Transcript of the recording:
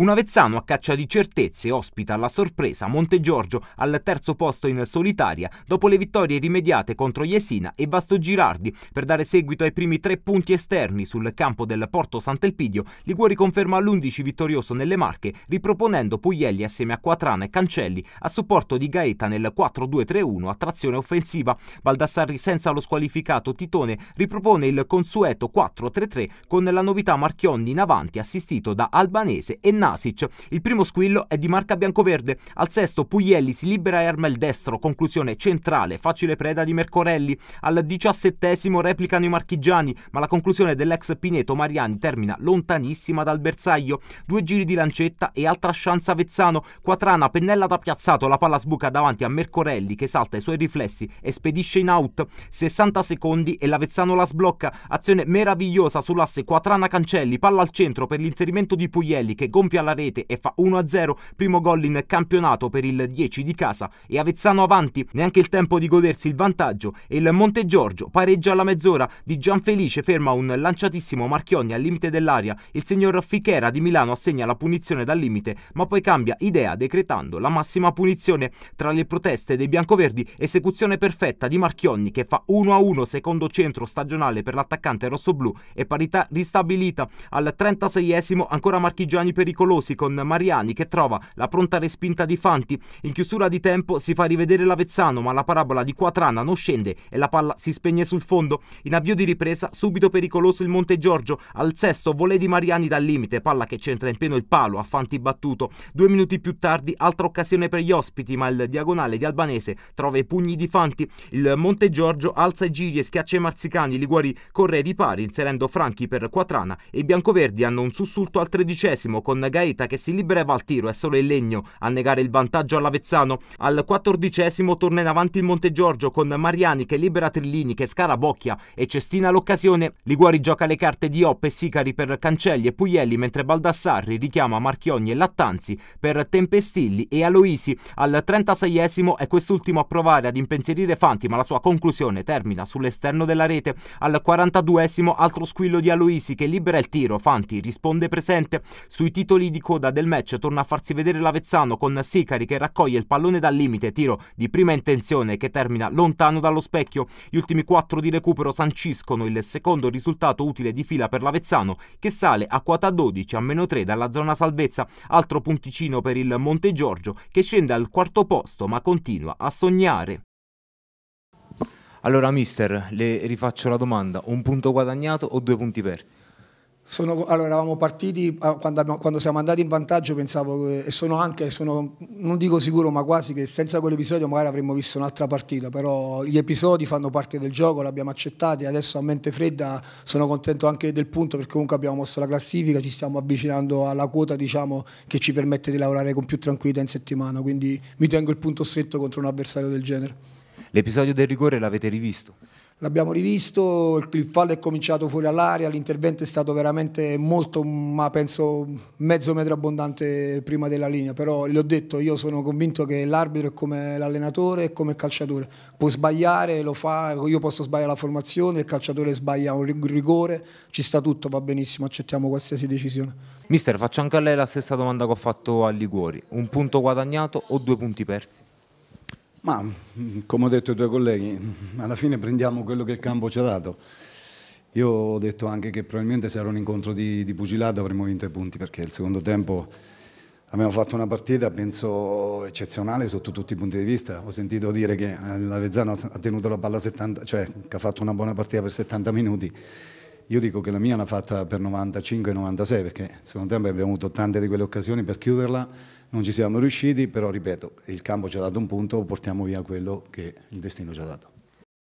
Un Avezzano a caccia di certezze ospita la sorpresa Montegiorgio al terzo posto in solitaria dopo le vittorie rimediate contro Jesina e Vasto Girardi per dare seguito ai primi tre punti esterni sul campo del Porto Sant'Elpidio. Liguori conferma l'11 vittorioso nelle Marche riproponendo Puglielli assieme a Quatrana e Cancelli a supporto di Gaeta nel 4-2-3-1 a trazione offensiva. Baldassarri senza lo squalificato Titone ripropone il consueto 4-3-3 con la novità Marchionni in avanti assistito da Albanese e Napoli Nasic. Il primo squillo è di marca biancoverde. Al sesto Puglielli si libera il destro, conclusione centrale, facile preda di Mercorelli. Al diciassettesimo replicano i marchigiani, ma la conclusione dell'ex Pineto Mariani termina lontanissima dal bersaglio. Due giri di lancetta e altra chance Vezzano. Quatrana pennella da piazzato, la palla sbuca davanti a Mercorelli che salta i suoi riflessi e spedisce in out. 60 secondi e la Vezzano la sblocca. Azione meravigliosa sull'asse Quatrana Cancelli, palla al centro per l'inserimento di Puglielli che gomma gonfia la rete e fa 1-0, primo gol in campionato per il 10 di casa e Avezzano avanti, neanche il tempo di godersi il vantaggio e il Monte Giorgio pareggia alla mezz'ora di Gianfelice ferma un lanciatissimo Marchionni al limite dell'aria, il signor Fichera di Milano assegna la punizione dal limite ma poi cambia idea decretando la massima punizione tra le proteste dei biancoverdi, esecuzione perfetta di Marchionni che fa 1-1 secondo centro stagionale per l'attaccante rossoblù e parità ristabilita al 36esimo ancora Marchigiani per pericoloso pericolosi con Mariani che trova la pronta respinta di Fanti. In chiusura di tempo si fa rivedere l'Avezzano ma la parabola di Quatrana non scende e la palla si spegne sul fondo. In avvio di ripresa subito pericoloso il Monte Giorgio. Al sesto volè di Mariani dal limite, palla che c'entra in pieno il palo a Fanti battuto. Due minuti più tardi altra occasione per gli ospiti ma il diagonale di Albanese trova i pugni di Fanti. Il Monte Giorgio alza i giri e schiaccia i marzicani. Liguori corre ai ripari inserendo Franchi per Quatrana e i biancoverdi hanno un sussulto al tredicesimo con con Gaeta che si liberava al tiro è solo il legno a negare il vantaggio all'Avezzano. Al quattordicesimo torna in avanti il Montegiorgio con Mariani che libera Trillini che scara Bocchia e Cestina l'occasione. Liguori gioca le carte di Oppe e Sicari per Cancelli e Puglielli mentre Baldassarri richiama Marchionni e Lattanzi per Tempestilli e Aloisi. Al 36esimo è quest'ultimo a provare ad impensierire Fanti ma la sua conclusione termina sull'esterno della rete. Al 42esimo altro squillo di Aloisi che libera il tiro, Fanti risponde presente. Sui titoli titoli di coda del match torna a farsi vedere l'Avezzano con Sicari che raccoglie il pallone dal limite, tiro di prima intenzione che termina lontano dallo specchio. Gli ultimi quattro di recupero sanciscono il secondo risultato utile di fila per l'Avezzano che sale a quota 12 a meno 3 dalla zona salvezza. Altro punticino per il Monte Giorgio che scende al quarto posto ma continua a sognare. Allora mister, le rifaccio la domanda, un punto guadagnato o due punti persi? Sono, allora, eravamo partiti ah, quando, quando, siamo andati in vantaggio. Pensavo che, e sono anche, sono, non dico sicuro, ma quasi che senza quell'episodio magari avremmo visto un'altra partita. però gli episodi fanno parte del gioco, l'abbiamo accettati. Adesso a mente fredda sono contento anche del punto perché comunque abbiamo mosso la classifica, ci stiamo avvicinando alla quota diciamo, che ci permette di lavorare con più tranquillità in settimana. Quindi mi tengo il punto stretto contro un avversario del genere. L'episodio del rigore l'avete rivisto? l'abbiamo rivisto, il fallo è cominciato fuori all'aria, l'intervento è stato veramente molto, ma penso mezzo metro abbondante prima della linea, però ho detto, io sono convinto che l'arbitro è come l'allenatore e come il calciatore, può sbagliare, lo fa, io posso sbagliare la formazione, il calciatore sbaglia un rigore, ci sta tutto, va benissimo, accettiamo qualsiasi decisione. Mister, faccio anche a lei la stessa domanda che ho fatto a Liguori, un punto guadagnato o due punti persi? Ma come ho detto ai due colleghi, alla fine prendiamo quello che il campo ci ha dato. Io ho detto anche che probabilmente se era un incontro di, di pugilato avremmo vinto i punti perché il secondo tempo abbiamo fatto una partita, penso, eccezionale sotto tutti i punti di vista. Ho sentito dire che eh, l'Avezzano ha tenuto la palla 70, cioè che ha fatto una buona partita per 70 minuti. Io dico che la mia l'ha fatta per 95 96 perché il secondo tempo abbiamo avuto tante di quelle occasioni per chiuderla non ci siamo riusciti, però ripeto, il campo ci ha dato un punto, portiamo via quello che il destino ci ha dato.